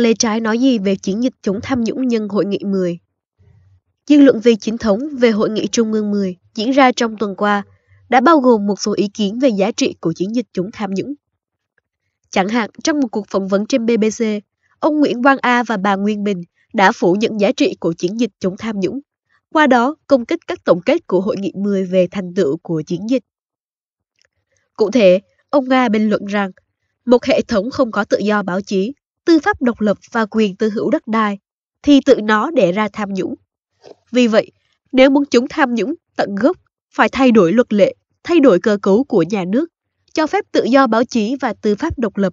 Lê Trái nói gì về chiến dịch chống tham nhũng nhân hội nghị 10? Dư luận về chính thống về hội nghị Trung ương 10 diễn ra trong tuần qua đã bao gồm một số ý kiến về giá trị của chiến dịch chống tham nhũng. Chẳng hạn, trong một cuộc phỏng vấn trên BBC, ông Nguyễn Quang A và bà Nguyên Bình đã phủ nhận giá trị của chiến dịch chống tham nhũng, qua đó công kích các tổng kết của Hội nghị 10 về thành tựu của chiến dịch. Cụ thể, ông Nga bình luận rằng, một hệ thống không có tự do báo chí tư pháp độc lập và quyền tư hữu đất đai, thì tự nó để ra tham nhũng. Vì vậy, nếu muốn chúng tham nhũng tận gốc, phải thay đổi luật lệ, thay đổi cơ cấu của nhà nước, cho phép tự do báo chí và tư pháp độc lập.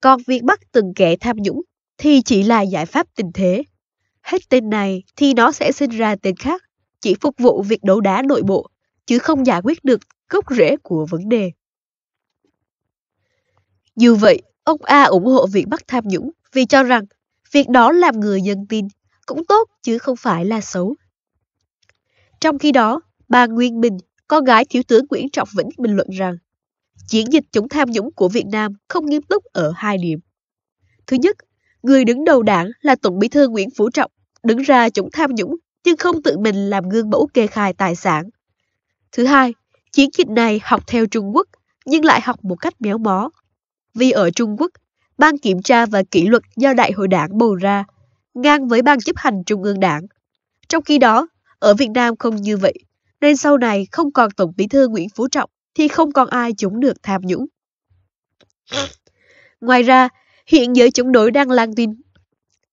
Còn việc bắt từng kẻ tham nhũng thì chỉ là giải pháp tình thế. Hết tên này thì nó sẽ sinh ra tên khác, chỉ phục vụ việc đấu đá nội bộ, chứ không giải quyết được gốc rễ của vấn đề. Dù vậy, Ông A ủng hộ việc bắt tham nhũng vì cho rằng việc đó làm người dân tin cũng tốt chứ không phải là xấu. Trong khi đó, bà Nguyên Bình, con gái thiếu tướng Nguyễn Trọng Vĩnh bình luận rằng chiến dịch chống tham nhũng của Việt Nam không nghiêm túc ở hai điểm. Thứ nhất, người đứng đầu đảng là Tổng bí thư Nguyễn Phú Trọng đứng ra chống tham nhũng nhưng không tự mình làm gương mẫu kê khai tài sản. Thứ hai, chiến dịch này học theo Trung Quốc nhưng lại học một cách méo mó, vì ở Trung Quốc, ban kiểm tra và kỷ luật do Đại hội đảng bầu ra, ngang với ban chấp hành Trung ương đảng. Trong khi đó, ở Việt Nam không như vậy, nên sau này không còn Tổng bí thư Nguyễn Phú Trọng thì không còn ai chống được tham nhũng. Ngoài ra, hiện giới chống đối đang lan tin.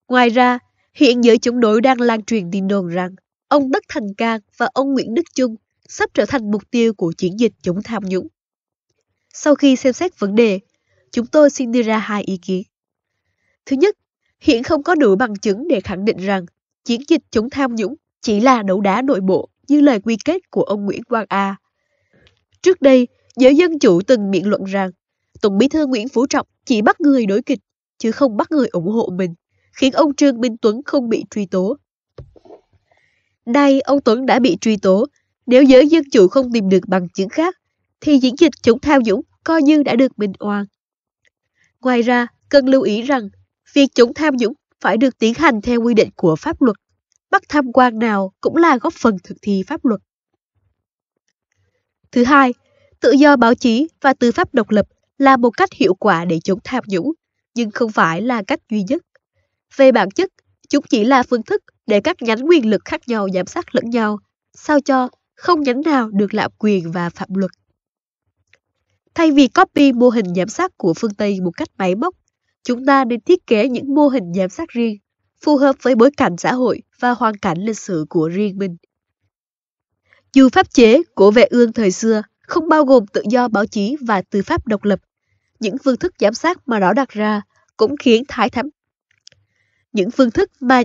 Ngoài ra, hiện giới chống đối đang lan truyền tin đồn rằng ông Tất Thành Cang và ông Nguyễn Đức Chung sắp trở thành mục tiêu của chiến dịch chống tham nhũng. Sau khi xem xét vấn đề, chúng tôi xin đưa ra hai ý kiến. Thứ nhất, hiện không có đủ bằng chứng để khẳng định rằng chiến dịch chống tham nhũng chỉ là đấu đá nội bộ như lời quy kết của ông Nguyễn Quang A. Trước đây, giới dân chủ từng biện luận rằng Tổng bí thư Nguyễn Phú Trọng chỉ bắt người đối kịch, chứ không bắt người ủng hộ mình, khiến ông Trương Minh Tuấn không bị truy tố. Nay, ông Tuấn đã bị truy tố, nếu giới dân chủ không tìm được bằng chứng khác, thì diễn dịch chống tham nhũng coi như đã được bình oan. Ngoài ra, cần lưu ý rằng việc chống tham nhũng phải được tiến hành theo quy định của pháp luật. Bắt tham quan nào cũng là góp phần thực thi pháp luật. Thứ hai, tự do báo chí và tư pháp độc lập là một cách hiệu quả để chống tham nhũng, nhưng không phải là cách duy nhất. Về bản chất, chúng chỉ là phương thức để các nhánh quyền lực khác nhau giám sát lẫn nhau, sao cho không nhánh nào được lạm quyền và phạm luật. Thay vì copy mô hình giám sát của phương Tây một cách máy móc, chúng ta nên thiết kế những mô hình giám sát riêng, phù hợp với bối cảnh xã hội và hoàn cảnh lịch sử của riêng mình. Dù pháp chế của vệ ương thời xưa không bao gồm tự do báo chí và tư pháp độc lập, những phương thức giám sát mà nó đặt ra cũng khiến thái thám những phương thức mà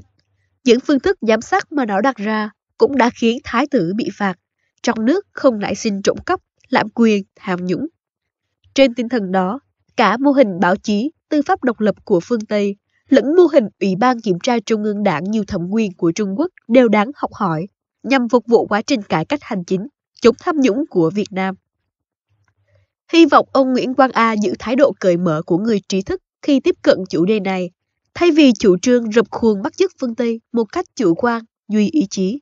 những phương thức giám sát mà nó đặt ra cũng đã khiến thái tử bị phạt trong nước không nảy sinh trộm cắp lạm quyền tham nhũng trên tinh thần đó, cả mô hình báo chí, tư pháp độc lập của phương Tây, lẫn mô hình Ủy ban Kiểm tra Trung ương Đảng nhiều thẩm quyền của Trung Quốc đều đáng học hỏi, nhằm phục vụ quá trình cải cách hành chính, chống tham nhũng của Việt Nam. Hy vọng ông Nguyễn Quang A giữ thái độ cởi mở của người trí thức khi tiếp cận chủ đề này, thay vì chủ trương rập khuôn bắt chước phương Tây một cách chủ quan, duy ý chí.